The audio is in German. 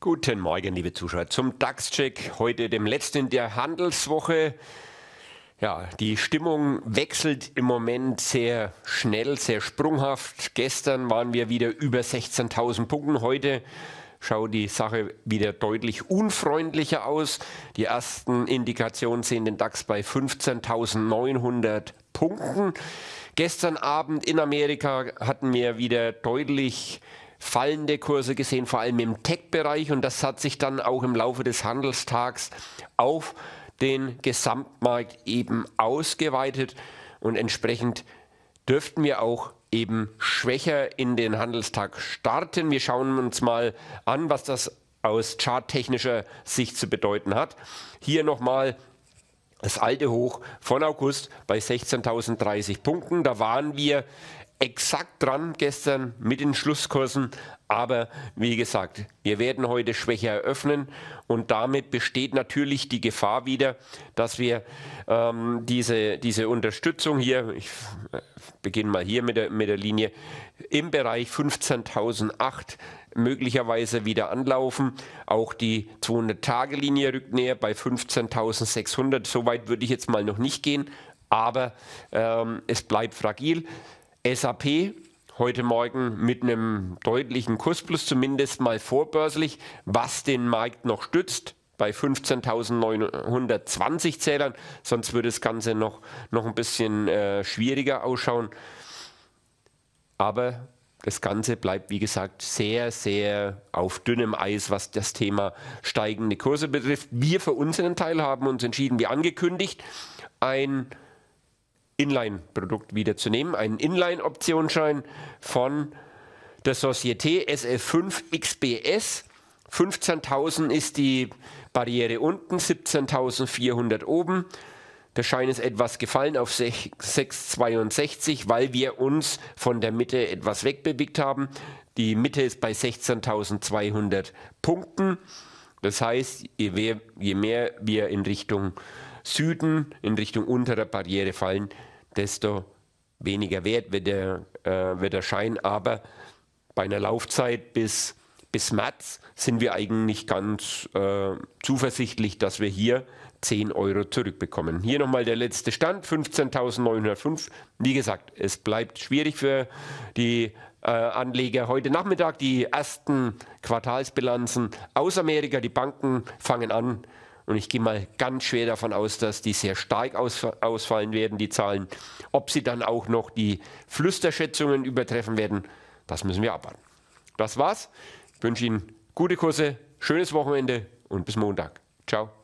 Guten Morgen, liebe Zuschauer, zum DAX-Check heute, dem letzten der Handelswoche. Ja, die Stimmung wechselt im Moment sehr schnell, sehr sprunghaft. Gestern waren wir wieder über 16.000 Punkten, heute schaut die Sache wieder deutlich unfreundlicher aus. Die ersten Indikationen sehen den DAX bei 15.900 Punkten. Gestern Abend in Amerika hatten wir wieder deutlich fallende Kurse gesehen, vor allem im Tech-Bereich. Und das hat sich dann auch im Laufe des Handelstags auf den Gesamtmarkt eben ausgeweitet. Und entsprechend dürften wir auch eben schwächer in den Handelstag starten. Wir schauen uns mal an, was das aus charttechnischer Sicht zu bedeuten hat. Hier nochmal das alte Hoch von August bei 16.030 Punkten. Da waren wir exakt dran gestern mit den Schlusskursen. Aber wie gesagt, wir werden heute schwächer eröffnen und damit besteht natürlich die Gefahr wieder, dass wir ähm, diese, diese Unterstützung hier, ich äh, beginne mal hier mit der, mit der Linie, im Bereich 15.008 möglicherweise wieder anlaufen. Auch die 200-Tage-Linie rückt näher bei 15.600. Soweit würde ich jetzt mal noch nicht gehen, aber ähm, es bleibt fragil. SAP heute Morgen mit einem deutlichen Kursplus, zumindest mal vorbörslich, was den Markt noch stützt bei 15.920 Zählern. Sonst würde das Ganze noch, noch ein bisschen äh, schwieriger ausschauen. Aber das Ganze bleibt, wie gesagt, sehr, sehr auf dünnem Eis, was das Thema steigende Kurse betrifft. Wir für unseren Teil haben uns entschieden, wie angekündigt, ein Inline-Produkt wieder zu nehmen, einen Inline-Optionsschein von der Société SF5 XBS. 15.000 ist die Barriere unten, 17.400 oben. Der Schein ist etwas gefallen auf 6,62, weil wir uns von der Mitte etwas wegbewegt haben. Die Mitte ist bei 16.200 Punkten. Das heißt, je mehr, je mehr wir in Richtung Süden in Richtung unterer Barriere fallen, desto weniger wert wird der, äh, wird der Schein. Aber bei einer Laufzeit bis, bis März sind wir eigentlich ganz äh, zuversichtlich, dass wir hier 10 Euro zurückbekommen. Hier nochmal der letzte Stand, 15.905. Wie gesagt, es bleibt schwierig für die äh, Anleger. Heute Nachmittag die ersten Quartalsbilanzen aus Amerika. Die Banken fangen an, und ich gehe mal ganz schwer davon aus, dass die sehr stark ausfallen werden, die Zahlen. Ob sie dann auch noch die Flüsterschätzungen übertreffen werden, das müssen wir abwarten. Das war's. Ich wünsche Ihnen gute Kurse, schönes Wochenende und bis Montag. Ciao.